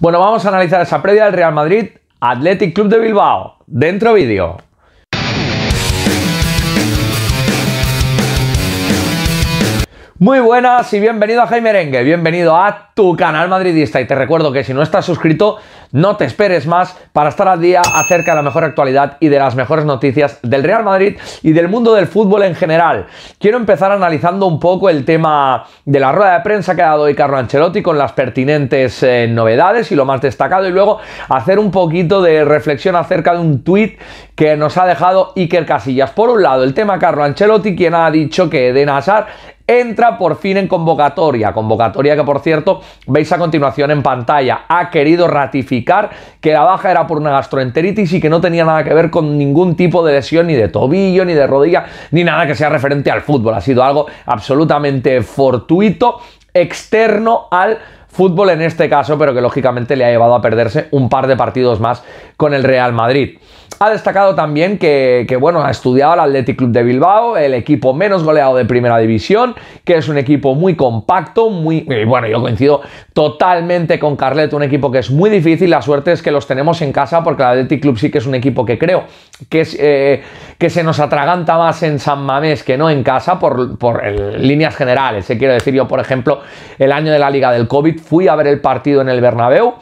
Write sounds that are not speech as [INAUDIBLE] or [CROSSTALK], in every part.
Bueno, vamos a analizar esa previa del Real Madrid Athletic Club de Bilbao. Dentro vídeo. Muy buenas y bienvenido a Jaime Rengue, bienvenido a tu canal madridista y te recuerdo que si no estás suscrito no te esperes más para estar al día acerca de la mejor actualidad y de las mejores noticias del Real Madrid y del mundo del fútbol en general. Quiero empezar analizando un poco el tema de la rueda de prensa que ha dado hoy Carlo Ancelotti con las pertinentes eh, novedades y lo más destacado y luego hacer un poquito de reflexión acerca de un tuit que nos ha dejado Iker Casillas. Por un lado el tema Carlo Ancelotti quien ha dicho que De Nazar entra por fin en convocatoria. Convocatoria que, por cierto, veis a continuación en pantalla. Ha querido ratificar que la baja era por una gastroenteritis y que no tenía nada que ver con ningún tipo de lesión, ni de tobillo, ni de rodilla, ni nada que sea referente al fútbol. Ha sido algo absolutamente fortuito, externo al fútbol en este caso, pero que lógicamente le ha llevado a perderse un par de partidos más con el Real Madrid. Ha destacado también que, bueno, ha estudiado al Athletic Club de Bilbao, el equipo menos goleado de Primera División, que es un equipo muy compacto, muy... bueno, yo coincido totalmente con Carleto, un equipo que es muy difícil, la suerte es que los tenemos en casa porque el Athletic Club sí que es un equipo que creo que, eh, se nos atraganta más en San Mamés que no en casa por, líneas generales. Se eh, Quiero decir, yo por ejemplo, el año de la Liga del COVID fui a ver el partido en el Bernabéu,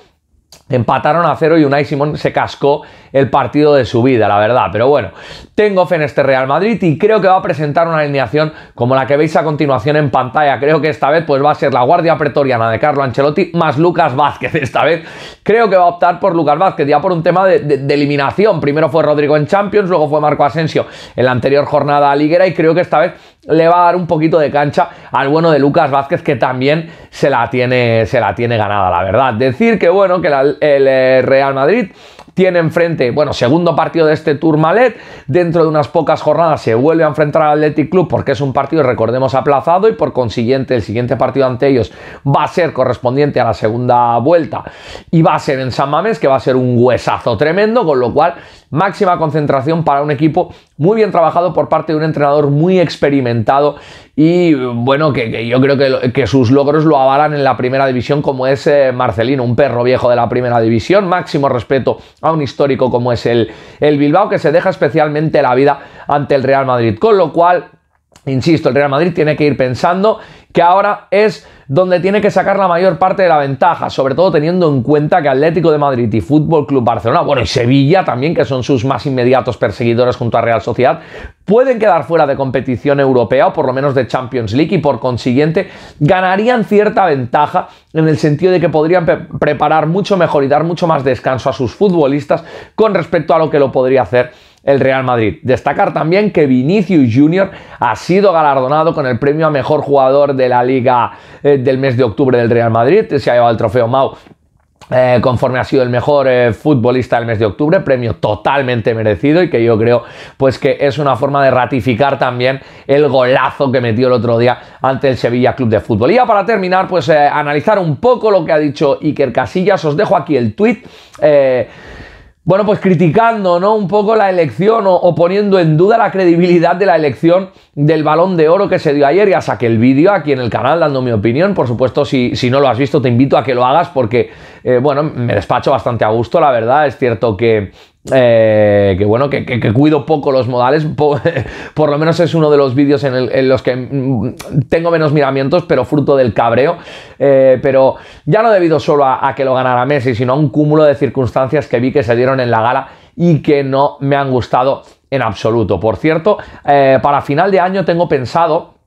Empataron a cero y Unai Simón se cascó el partido de su vida, la verdad. Pero bueno, tengo fe en este Real Madrid y creo que va a presentar una alineación como la que veis a continuación en pantalla. Creo que esta vez pues, va a ser la guardia pretoriana de Carlo Ancelotti más Lucas Vázquez. [LAUGHS] Esta vez creo que va a optar por Lucas Vázquez, ya por un tema de, eliminación. Primero fue Rodrigo en Champions, luego fue Marco Asensio en la anterior jornada a Liguera y creo que esta vez le va a dar un poquito de cancha al bueno de Lucas Vázquez, que también se la tiene, se la tiene ganada, la verdad. Decir que bueno, que el eh, Real Madrid tiene enfrente, bueno, segundo partido de este Tourmalet, dentro de unas pocas jornadas se vuelve a enfrentar al Athletic Club porque es un partido, recordemos, aplazado y por consiguiente el siguiente partido ante ellos va a ser correspondiente a la segunda vuelta y va a ser en San Mamés, que va a ser un huesazo tremendo, con lo cual máxima concentración para un equipo muy bien trabajado por parte de un entrenador muy experimentado y bueno, que, yo creo que, sus logros lo avalan en la primera división como es eh, Marcelino, un perro viejo de la primera división, máximo respeto a un histórico como es el, el Bilbao, que se deja especialmente la vida ante el Real Madrid, con lo cual Insisto, el Real Madrid tiene que ir pensando que ahora es donde tiene que sacar la mayor parte de la ventaja, sobre todo teniendo en cuenta que Atlético de Madrid y Fútbol Club Barcelona, bueno, y Sevilla también, que son sus más inmediatos perseguidores junto a Real Sociedad, pueden quedar fuera de competición europea o por lo menos de Champions League y por consiguiente ganarían cierta ventaja en el sentido de que podrían preparar mucho mejor y dar mucho más descanso a sus futbolistas con respecto a lo que lo podría hacer el Real Madrid. Destacar también que Vinicius Jr. ha sido galardonado con el premio a mejor jugador de la liga eh, del mes de octubre del Real Madrid. Se ha llevado el trofeo Mau eh, conforme ha sido el mejor eh, futbolista del mes de octubre, premio totalmente merecido y que yo creo pues que es una forma de ratificar también el golazo que metió el otro día ante el Sevilla Club de Fútbol. Y ya para terminar, pues analizar un poco lo que ha dicho Iker Casillas, os dejo aquí el tweet bueno, pues criticando, ¿no? Un poco la elección o, poniendo en duda la credibilidad de la elección del balón de oro que se dio ayer. Ya saqué el vídeo aquí en el canal dando mi opinión. Por supuesto, si, si no lo has visto, te invito a que lo hagas porque, eh, bueno, me despacho bastante a gusto, la verdad. Es cierto que eh, que bueno, que, cuido poco los modales, [LAUGHS] por, lo menos es uno de los vídeos en, los que mm, tengo menos miramientos, pero fruto del cabreo, eh, pero ya no debido solo a, que lo ganara Messi, sino a un cúmulo de circunstancias que vi que se dieron en la gala y que no me han gustado en absoluto. Por cierto, eh, para final de año tengo pensado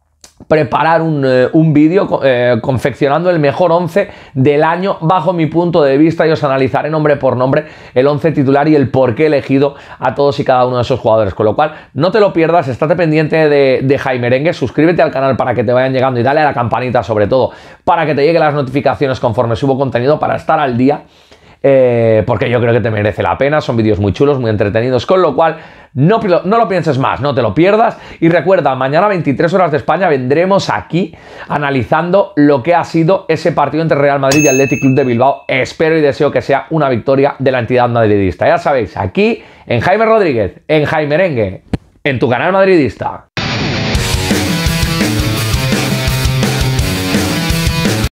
preparar un, eh, vídeo eh, confeccionando el mejor 11 del año bajo mi punto de vista y os analizaré nombre por nombre el 11 titular y el por qué elegido a todos y cada uno de esos jugadores. Con lo cual, no te lo pierdas, estate pendiente de, de Jaime Rengue, suscríbete al canal para que te vayan llegando y dale a la campanita sobre todo para que te lleguen las notificaciones conforme subo contenido para estar al día eh, porque yo creo que te merece la pena, son vídeos muy chulos, muy entretenidos, con lo cual no, no lo pienses más, no te lo pierdas y recuerda, mañana a 23 horas de España vendremos aquí analizando lo que ha sido ese partido entre Real Madrid y Athletic Club de Bilbao. Espero y deseo que sea una victoria de la entidad madridista. Ya sabéis, aquí en Jaime Rodríguez, en Jaime Rengue, en tu canal madridista.